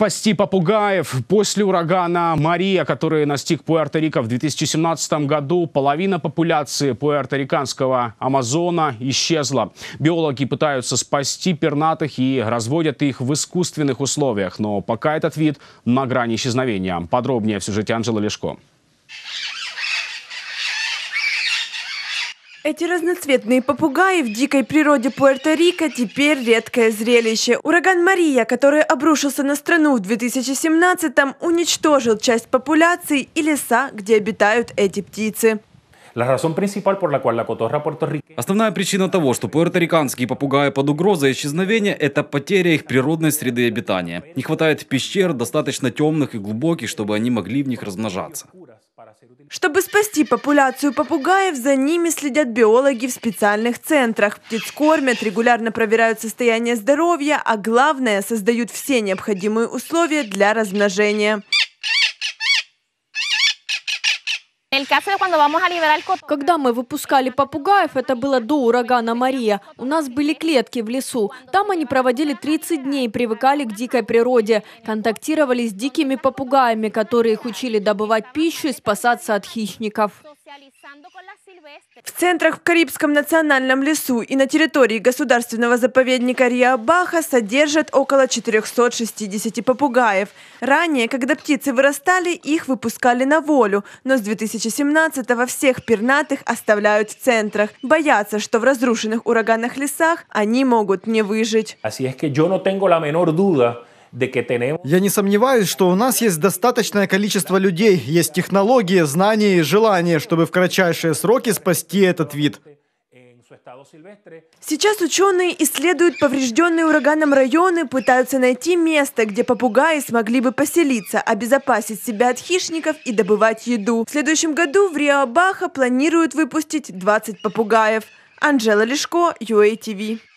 спасти попугаев. После урагана Мария, который настиг Пуэрто-Рико в 2017 году, половина популяции пуэрториканского Амазона исчезла. Биологи пытаются спасти пернатых и разводят их в искусственных условиях, но пока этот вид на грани исчезновения. Подробнее в сюжете Анжела Лешко. Эти разноцветные попугаи в дикой природе Пуэрто-Рико теперь редкое зрелище. Ураган Мария, который обрушился на страну в 2017-м, уничтожил часть популяции и леса, где обитают эти птицы. Основная причина того, что пуэрториканские попугаи под угрозой исчезновения, это потеря их природной среды обитания. Не хватает пещер, достаточно темных и глубоких, чтобы они могли в них размножаться. Чтобы спасти популяцию попугаев, за ними следят биологи в специальных центрах. Птиц кормят, регулярно проверяют состояние здоровья, а главное, создают все необходимые условия для размножения. Когда мы выпускали попугаев, это было до урагана Мария, у нас были клетки в лесу. Там они проводили 30 дней, привыкали к дикой природе, контактировали с дикими попугаями, которые их учили добывать пищу и спасаться от хищников. В центрах в Карибском национальном лесу и на территории государственного заповедника Риабаха содержат около 460 попугаев. Ранее, когда птицы вырастали, их выпускали на волю, но с 2017-го всех пернатых оставляют в центрах. Боятся, что в разрушенных ураганных лесах они могут не выжить. Я не сомневаюсь, что у нас есть достаточное количество людей, есть технологии, знания и желание, чтобы в кратчайшие сроки спасти этот вид. Сейчас ученые исследуют поврежденные ураганом районы, пытаются найти место, где попугаи смогли бы поселиться, обезопасить себя от хищников и добывать еду. В следующем году в Риобаха планируют выпустить 20 попугаев. Анжела Лешко, UATV.